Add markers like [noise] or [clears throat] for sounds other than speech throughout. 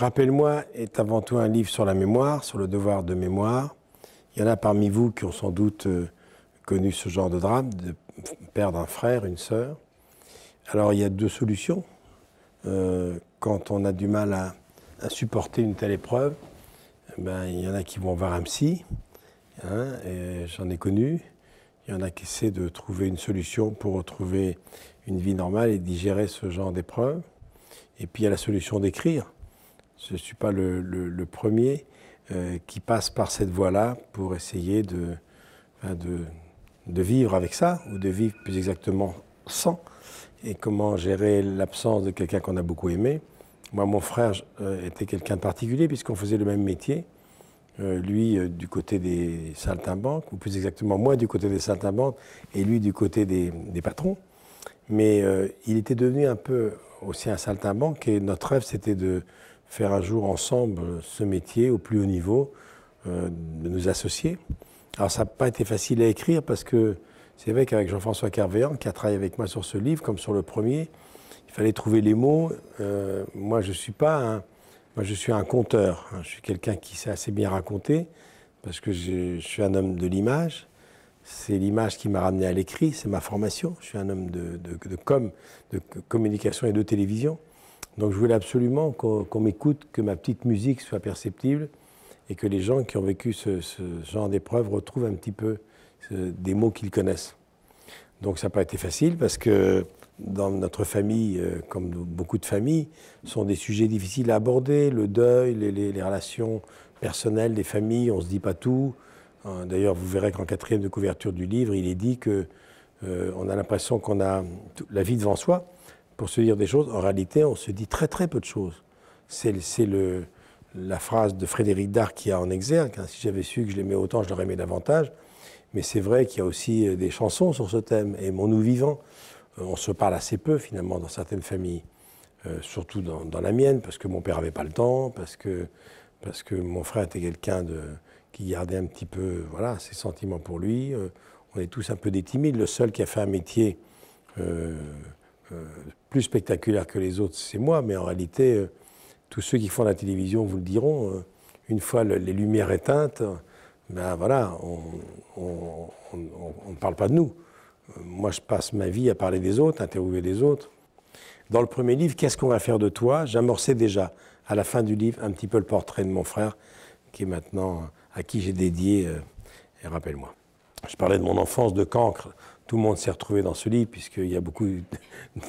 Rappelle-moi est avant tout un livre sur la mémoire, sur le devoir de mémoire. Il y en a parmi vous qui ont sans doute euh, connu ce genre de drame, de perdre un frère, une sœur. Alors il y a deux solutions. Euh, quand on a du mal à, supporter une telle épreuve, eh ben, il y en a qui vont voir un psy, hein, j'en ai connu. Il y en a qui essaient de trouver une solution pour retrouver une vie normale et digérer ce genre d'épreuve. Et puis il y a la solution d'écrire je ne suis pas le, premier euh, qui passe par cette voie-là pour essayer de, de, vivre avec ça, ou de vivre plus exactement sans, et comment gérer l'absence de quelqu'un qu'on a beaucoup aimé. Moi, mon frère euh, était quelqu'un de particulier puisqu'on faisait le même métier. Euh, lui du côté des saltimbanques, ou plus exactement moi du côté des saltimbanques, et lui du côté des, patrons. Mais il était devenu un peu aussi un saltimbanque, et notre rêve c'était de, faire un jour ensemble ce métier au plus haut niveau, euh, de nous associer. Alors ça n'a pas été facile à écrire parce que c'est vrai qu'avec Jean-François Carvéan, qui a travaillé avec moi sur ce livre, comme sur le premier, il fallait trouver les mots. Euh, moi, je suis pas un, moi, je suis un conteur. Hein. Je suis quelqu'un qui sait assez bien raconter parce que je, suis un homme de l'image. C'est l'image qui m'a ramené à l'écrit, c'est ma formation. Je suis un homme de com, de communication et de télévision. Donc je voulais absolument qu'on m'écoute, que ma petite musique soit perceptible et que les gens qui ont vécu ce, genre d'épreuve retrouvent un petit peu des mots qu'ils connaissent. Donc ça n'a pas été facile parce que dans notre famille, euh, comme beaucoup de familles, sont des sujets difficiles à aborder, le deuil, les, relations personnelles des familles, on ne se dit pas tout. Euh, d'ailleurs, vous verrez qu'en quatrième de couverture du livre, il est dit qu'on euh, a l'impression qu'on a la vie devant soi, pour se dire des choses, en réalité, on se dit très très peu de choses. C'est la phrase de Frédéric Dard qui a en exergue. Hein. si j'avais su que je l'aimais autant, je l'aurais aimé davantage. Mais c'est vrai qu'il y a aussi euh, des chansons sur ce thème. Et mon nous vivant, euh, On se parle assez peu, finalement, dans certaines familles. Euh, surtout dans, la mienne, parce que mon père n'avait pas le temps, parce que, parce que mon frère était quelqu'un qui gardait un petit peu voilà, ses sentiments pour lui. on est tous un peu des timides. Le seul qui a fait un métier plus spectaculaire que les autres, c'est moi, mais en réalité, euh, tous ceux qui font la télévision vous le diront, euh, une fois les lumières éteintes, ben voilà, on ne parle pas de nous. Euh, moi, je passe ma vie à parler des autres, à interroger des autres. Dans le premier livre, Qu'est-ce qu'on va faire de toi J'amorçais déjà, à la fin du livre, un petit peu le portrait de mon frère, qui est maintenant, à qui j'ai dédié, et rappelle-moi. Je parlais de mon enfance de cancre, tout le monde s'est retrouvé dans ce livre, puisqu'il y a beaucoup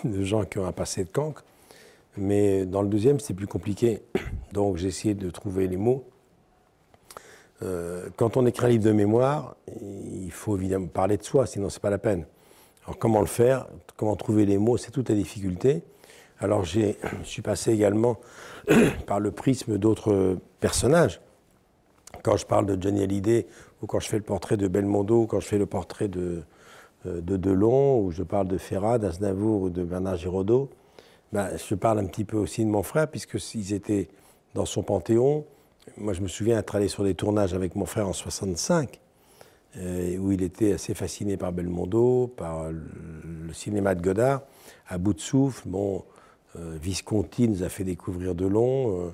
de gens qui ont un passé de cancre. Mais dans le deuxième, c'était plus compliqué. Donc j'ai essayé de trouver les mots. Euh, quand on écrit un livre de mémoire, il faut évidemment parler de soi, sinon c'est pas la peine. Alors comment le faire Comment trouver les mots C'est toute la difficulté. Alors je suis passé également [clears throat] par le prisme d'autres personnages. Quand je parle de Johnny Hallyday, ou quand je fais le portrait de Belmondo, ou quand je fais le portrait de, euh, de Delon, où je parle de Ferrat, d'Aznavour ou de Bernard Giraudot, ben, je parle un petit peu aussi de mon frère, puisque s'ils étaient dans son panthéon, moi je me souviens être allé sur des tournages avec mon frère en 65, euh, où il était assez fasciné par Belmondo, par le cinéma de Godard, à bout de souffle. Euh, Visconti nous a fait découvrir Delon,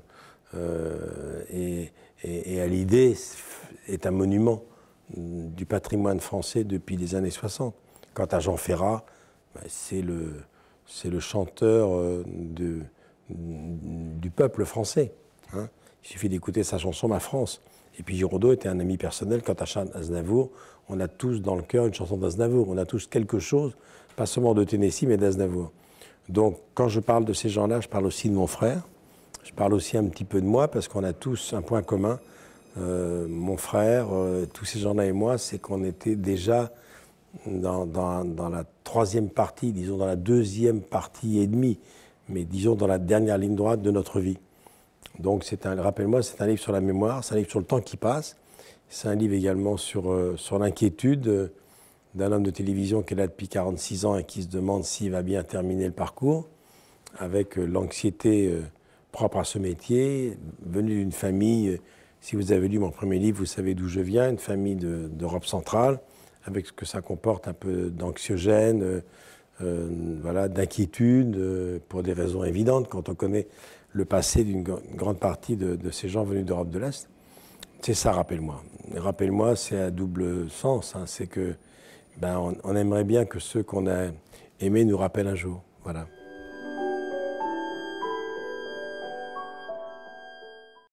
et, et, et à l'idée est un monument du patrimoine français depuis les années 60. Quant à Jean Ferrat, bah, c'est le, chanteur euh, du peuple français. Hein. Il suffit d'écouter sa chanson Ma France. Et puis Giraudot était un ami personnel. Quant à Charles Aznavour, on a tous dans le cœur une chanson d'Aznavour. On a tous quelque chose, pas seulement de Tennessee, mais d'Aznavour. Donc quand je parle de ces gens-là, je parle aussi de mon frère. Je parle aussi un petit peu de moi parce qu'on a tous un point commun, euh, mon frère, euh, tous ces gens-là et moi, c'est qu'on était déjà dans, la troisième partie, disons dans la deuxième partie et demie, mais disons dans la dernière ligne droite de notre vie. Donc rappelle-moi, c'est un livre sur la mémoire, c'est un livre sur le temps qui passe, c'est un livre également sur, euh, sur l'inquiétude d'un homme de télévision qui est là depuis 46 ans et qui se demande s'il va bien terminer le parcours, avec l'anxiété propre à ce métier, venu d'une famille si vous avez lu mon premier livre, vous savez d'où je viens, une famille d'Europe centrale, avec ce que ça comporte un peu d'anxiogène, euh, euh, voilà, d'inquiétude, euh, pour des raisons évidentes, quand on connaît le passé d'une grande partie de, ces gens venus d'Europe de l'Est. C'est ça, rappelle-moi. Rappelle-moi, c'est à double sens. Hein. c'est que ben, on, aimerait bien que ceux qu'on a aimés nous rappellent un jour. Voilà.